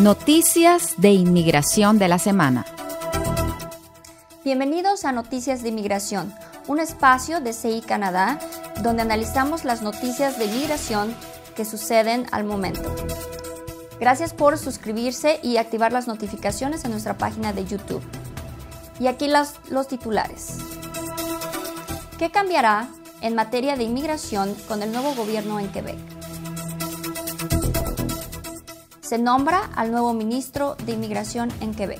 Noticias de Inmigración de la Semana. Bienvenidos a Noticias de Inmigración, un espacio de CI Canadá donde analizamos las noticias de inmigración que suceden al momento. Gracias por suscribirse y activar las notificaciones en nuestra página de YouTube. Y aquí los, los titulares. ¿Qué cambiará en materia de inmigración con el nuevo gobierno en Quebec? se nombra al nuevo ministro de Inmigración en Quebec.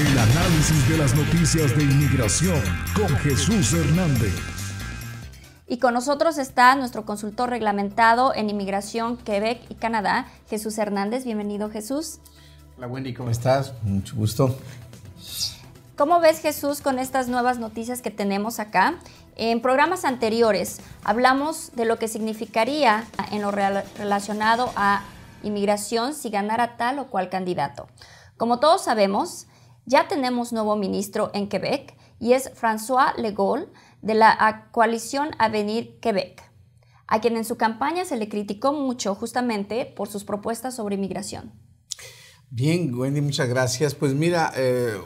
El análisis de las noticias de inmigración con Jesús Hernández. Y con nosotros está nuestro consultor reglamentado en Inmigración Quebec y Canadá, Jesús Hernández. Bienvenido, Jesús. Hola, Wendy, ¿cómo estás? Mucho gusto. ¿Cómo ves Jesús con estas nuevas noticias que tenemos acá? En programas anteriores hablamos de lo que significaría en lo relacionado a inmigración si ganara tal o cual candidato. Como todos sabemos, ya tenemos nuevo ministro en Quebec y es François Legault de la coalición Avenir Quebec, a quien en su campaña se le criticó mucho justamente por sus propuestas sobre inmigración. Bien, Wendy, muchas gracias. Pues mira, eh,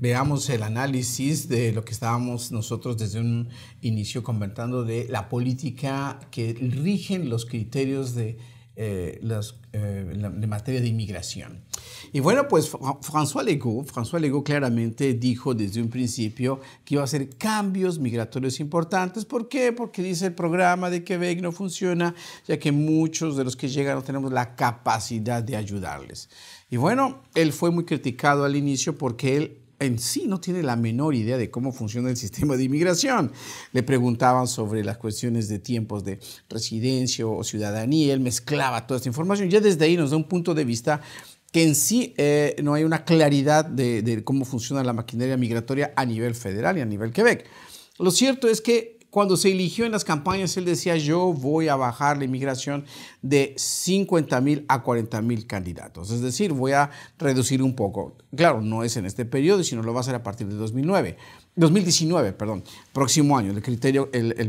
veamos el análisis de lo que estábamos nosotros desde un inicio comentando de la política que rigen los criterios de, eh, eh, de materia de inmigración. Y bueno, pues François Legault, François Legault claramente dijo desde un principio que iba a hacer cambios migratorios importantes. ¿Por qué? Porque dice el programa de Quebec no funciona, ya que muchos de los que llegan no tenemos la capacidad de ayudarles. Y bueno, él fue muy criticado al inicio porque él en sí no tiene la menor idea de cómo funciona el sistema de inmigración. Le preguntaban sobre las cuestiones de tiempos de residencia o ciudadanía, él mezclaba toda esta información. Ya desde ahí nos da un punto de vista que en sí eh, no hay una claridad de, de cómo funciona la maquinaria migratoria a nivel federal y a nivel Quebec. Lo cierto es que cuando se eligió en las campañas, él decía, yo voy a bajar la inmigración de 50 mil a 40 mil candidatos. Es decir, voy a reducir un poco. Claro, no es en este periodo, sino lo va a hacer a partir de 2009. 2019, perdón, próximo año. El criterio, el,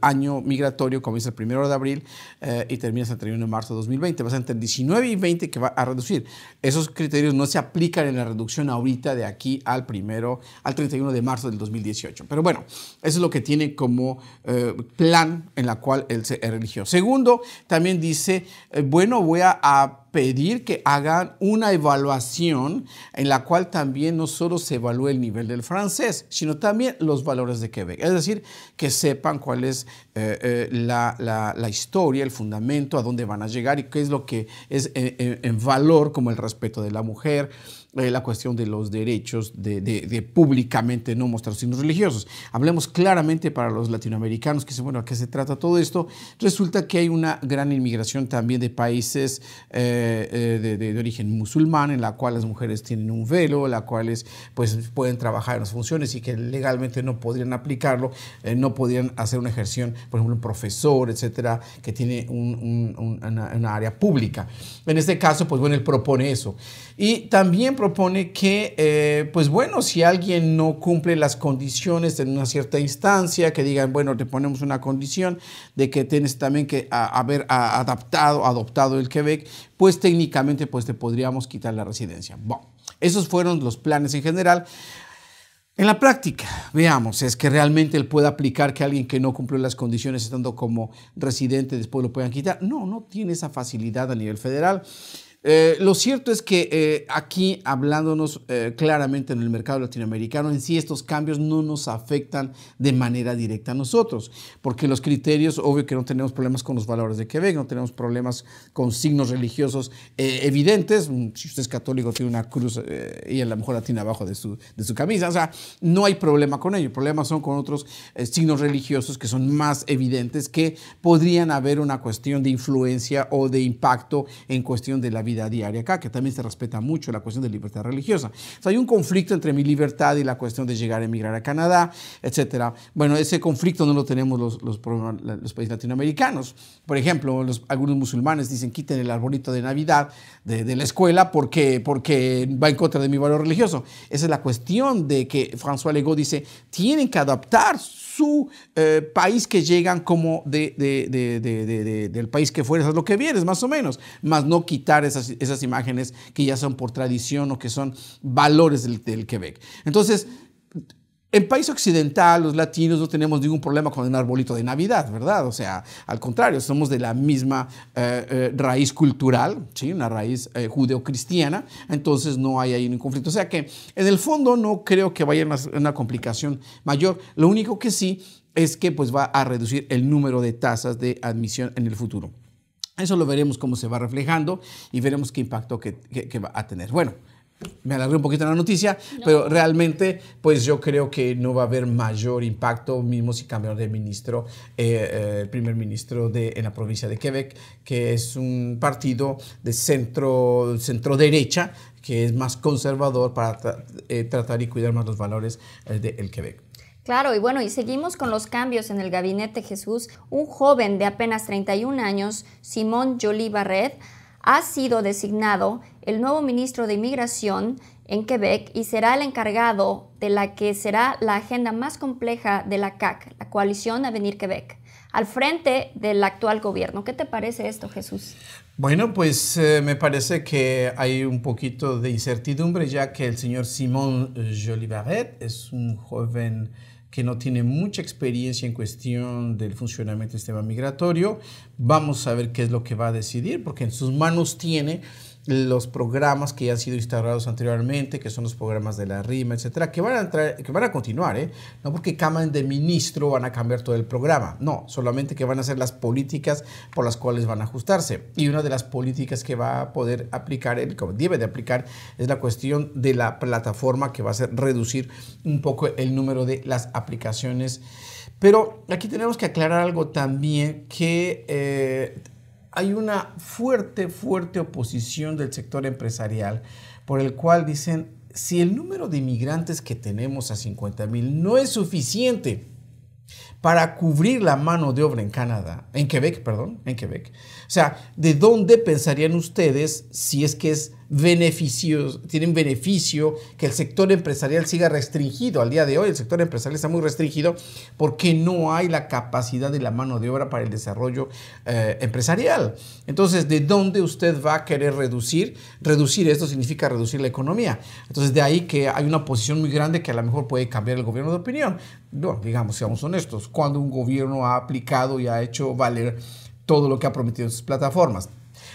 año migratorio comienza el primero de abril eh, y termina hasta el 31 de marzo de 2020. Va a ser entre 19 y 20 que va a reducir. Esos criterios no se aplican en la reducción ahorita de aquí al primero, al 31 de marzo del 2018. Pero bueno, eso es lo que tiene como como eh, plan en la cual él se religió. Segundo, también dice, eh, bueno, voy a, a pedir que hagan una evaluación en la cual también no solo se evalúe el nivel del francés, sino también los valores de Quebec. Es decir, que sepan cuál es eh, eh, la, historia, el fundamento, a dónde van a llegar y qué es lo que es eh, en, valor, como el respeto de la mujer, la cuestión de los derechos de, públicamente no mostrar signos religiosos. Hablemos claramente para los latinoamericanos que dicen, bueno, ¿a qué se trata todo esto? Resulta que hay una gran inmigración también de países de, origen musulmán, en la cual las mujeres tienen un velo, en la cual pues, pueden trabajar en las funciones y que legalmente no podrían aplicarlo, no podrían hacer una ejerción, por ejemplo, un profesor, etcétera, que tiene un, una, área pública. En este caso, pues bueno, él propone eso. Y también propone que, eh, pues bueno, si alguien no cumple las condiciones en una cierta instancia, que digan, bueno, te ponemos una condición de que tienes también que haber adaptado, adoptado el Quebec, pues técnicamente pues te podríamos quitar la residencia. Bueno, esos fueron los planes en general. En la práctica, veamos, es que realmente él puede aplicar que alguien que no cumplió las condiciones estando como residente después lo puedan quitar. No, no tiene esa facilidad a nivel federal. Eh, lo cierto es que eh, aquí, hablándonos eh, claramente en el mercado latinoamericano, en sí estos cambios no nos afectan de manera directa a nosotros, porque los criterios, obvio que no tenemos problemas con los valores de Quebec, no tenemos problemas con signos religiosos evidentes, mm, si usted es católico tiene una cruz y a lo mejor la tiene abajo de su, camisa, o sea, no hay problema con ello, problemas son con otros signos religiosos que son más evidentes que podrían haber una cuestión de influencia o de impacto en cuestión de la vida diaria acá, que también se respeta mucho la cuestión de libertad religiosa. hay un conflicto entre mi libertad y la cuestión de llegar a emigrar a Canadá, etc. Bueno, ese conflicto no lo tenemos los, los, países latinoamericanos. Por ejemplo, los, algunos musulmanes dicen quiten el arbolito de Navidad de, de, la escuela porque, porque va en contra de mi valor religioso. Esa es la cuestión de que François Legault dice, tienen que adaptar su eh, país que llegan como del país que fueres, lo que vienes, más o menos, más no quitar esas, imágenes que ya son por tradición o que son valores del Quebec. Entonces, en país occidental, los latinos no tenemos ningún problema con un arbolito de Navidad, ¿verdad? O sea, al contrario, somos de la misma eh, eh, raíz cultural, Una raíz eh, judeocristiana, entonces no hay ahí ningún conflicto. O sea que, en el fondo, no creo que vaya a haber una complicación mayor. Lo único que sí es que pues, va a reducir el número de tasas de admisión en el futuro. Eso lo veremos cómo se va reflejando y veremos qué impacto que va a tener. Bueno, me alargué un poquito en la noticia, pero realmente pues yo creo que no va a haber mayor impacto mismo si cambia de ministro, eh, eh, el primer ministro de, en la provincia de Quebec, que es un partido de centro, centro derecha, que es más conservador para eh, tratar y cuidar más los valores del Quebec. Claro, y bueno, y seguimos con los cambios en el gabinete Jesús. Un joven de apenas 31 años, Simón Jolie Barret, ha sido designado el nuevo ministro de Inmigración en Quebec y será el encargado de la que será la agenda más compleja de la CAC, la coalición Avenir Quebec, al frente del actual gobierno. ¿Qué te parece esto, Jesús? Bueno, pues eh, me parece que hay un poquito de incertidumbre ya que el señor Simón Jolivaret es un joven que no tiene mucha experiencia en cuestión del funcionamiento del sistema migratorio. Vamos a ver qué es lo que va a decidir, porque en sus manos tiene los programas que ya han sido instaurados anteriormente, que son los programas de la RIMA, etcétera, que van a, entrar, que van a continuar, ¿eh? No porque cambien de ministro van a cambiar todo el programa, no, solamente que van a ser las políticas por las cuales van a ajustarse. Y una de las políticas que va a poder aplicar, el, debe de aplicar, es la cuestión de la plataforma que va a ser reducir un poco el número de las aplicaciones. Pero aquí tenemos que aclarar algo también que... Eh, hay una fuerte, fuerte oposición del sector empresarial por el cual dicen, si el número de inmigrantes que tenemos a 50 mil no es suficiente para cubrir la mano de obra en Canadá, en Quebec, perdón, en Quebec. O sea, ¿de dónde pensarían ustedes si es que es beneficios, tienen beneficio que el sector empresarial siga restringido. Al día de hoy el sector empresarial está muy restringido porque no hay la capacidad de la mano de obra para el desarrollo eh, empresarial. Entonces, ¿de dónde usted va a querer reducir? Reducir esto significa reducir la economía. Entonces, de ahí que hay una posición muy grande que a lo mejor puede cambiar el gobierno de opinión. Bueno, digamos, seamos honestos, cuando un gobierno ha aplicado y ha hecho valer todo lo que ha prometido en sus plataformas.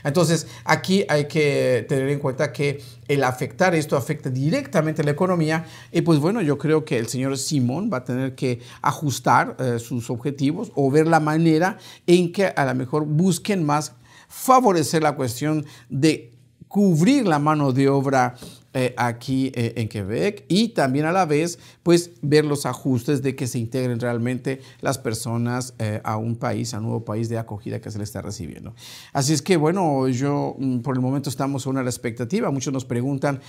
Entonces, aquí hay que tener en cuenta que el afectar esto afecta directamente a la economía y pues bueno, yo creo que el señor Simón va a tener que ajustar eh, sus objetivos o ver la manera en que a lo mejor busquen más favorecer la cuestión de cubrir la mano de obra eh, aquí eh, en Quebec y también a la vez pues ver los ajustes de que se integren realmente las personas eh, a un país, a un nuevo país de acogida que se le está recibiendo. Así es que bueno, yo mm, por el momento estamos a una expectativa. Muchos nos preguntan,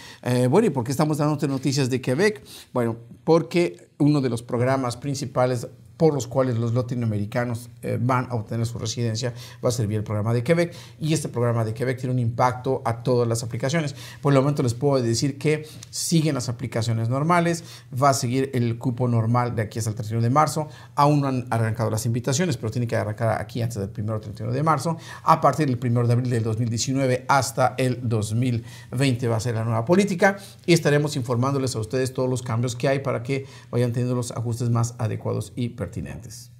bueno, ¿y por qué estamos dando noticias de Quebec? Bueno, porque uno de los programas principales por los cuales los latinoamericanos eh, van a obtener su residencia, va a servir el programa de Quebec. Y este programa de Quebec tiene un impacto a todas las aplicaciones. Por el momento les puedo decir que siguen las aplicaciones normales, va a seguir el cupo normal de aquí hasta el 31 de marzo. Aún no han arrancado las invitaciones, pero tiene que arrancar aquí antes del 1 de marzo. A partir del 1 de abril del 2019 hasta el 2020 va a ser la nueva política y estaremos informándoles a ustedes todos los cambios que hay para que vayan teniendo los ajustes más adecuados y perfectos pertinentes.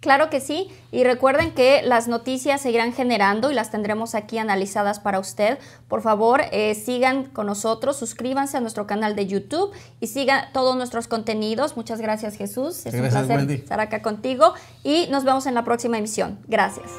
Claro que sí, y recuerden que las noticias seguirán generando y las tendremos aquí analizadas para usted. Por favor, eh, sigan con nosotros, suscríbanse a nuestro canal de YouTube y sigan todos nuestros contenidos. Muchas gracias Jesús, es gracias, un placer estar acá contigo y nos vemos en la próxima emisión. Gracias.